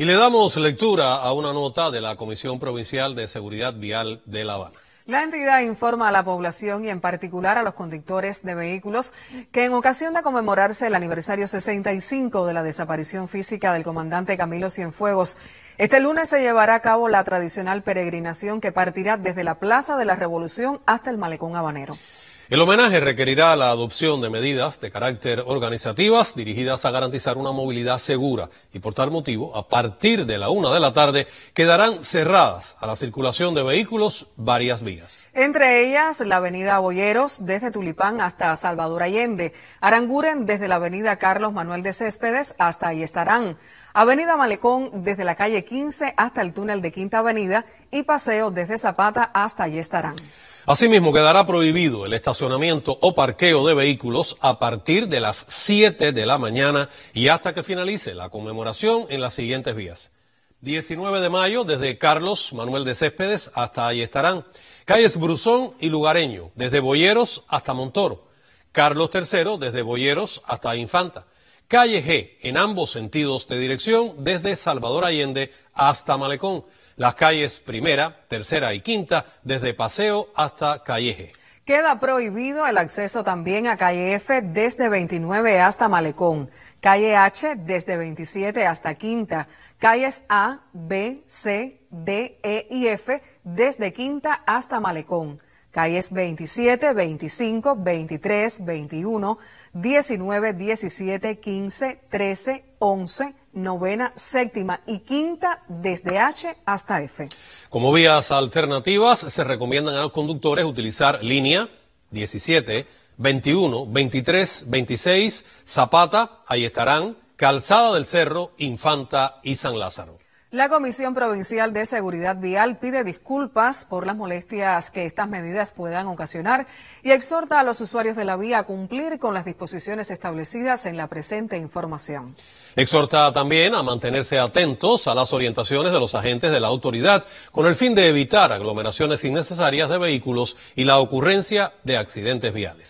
Y le damos lectura a una nota de la Comisión Provincial de Seguridad Vial de La Habana. La entidad informa a la población y en particular a los conductores de vehículos que en ocasión de conmemorarse el aniversario 65 de la desaparición física del comandante Camilo Cienfuegos, este lunes se llevará a cabo la tradicional peregrinación que partirá desde la Plaza de la Revolución hasta el Malecón Habanero. El homenaje requerirá la adopción de medidas de carácter organizativas dirigidas a garantizar una movilidad segura y por tal motivo, a partir de la una de la tarde, quedarán cerradas a la circulación de vehículos varias vías. Entre ellas, la avenida Boyeros desde Tulipán hasta Salvador Allende, Aranguren desde la avenida Carlos Manuel de Céspedes hasta Ayestarán, Avenida Malecón desde la calle 15 hasta el túnel de Quinta Avenida y Paseo desde Zapata hasta Ayestarán. Asimismo, quedará prohibido el estacionamiento o parqueo de vehículos a partir de las 7 de la mañana y hasta que finalice la conmemoración en las siguientes vías. 19 de mayo, desde Carlos Manuel de Céspedes hasta ahí estarán. Calles Brusón y Lugareño, desde Boyeros hasta Montoro. Carlos III, desde Boyeros hasta Infanta. Calle G, en ambos sentidos de dirección, desde Salvador Allende hasta Malecón las calles primera, tercera y quinta, desde Paseo hasta Calleje. Queda prohibido el acceso también a calle F desde 29 hasta Malecón, calle H desde 27 hasta Quinta, calles A, B, C, D, E y F desde Quinta hasta Malecón calles 27, 25, 23, 21, 19, 17, 15, 13, 11, novena, séptima y quinta desde H hasta F. Como vías alternativas, se recomiendan a los conductores utilizar línea 17, 21, 23, 26, Zapata, ahí estarán, Calzada del Cerro, Infanta y San Lázaro. La Comisión Provincial de Seguridad Vial pide disculpas por las molestias que estas medidas puedan ocasionar y exhorta a los usuarios de la vía a cumplir con las disposiciones establecidas en la presente información. Exhorta también a mantenerse atentos a las orientaciones de los agentes de la autoridad con el fin de evitar aglomeraciones innecesarias de vehículos y la ocurrencia de accidentes viales.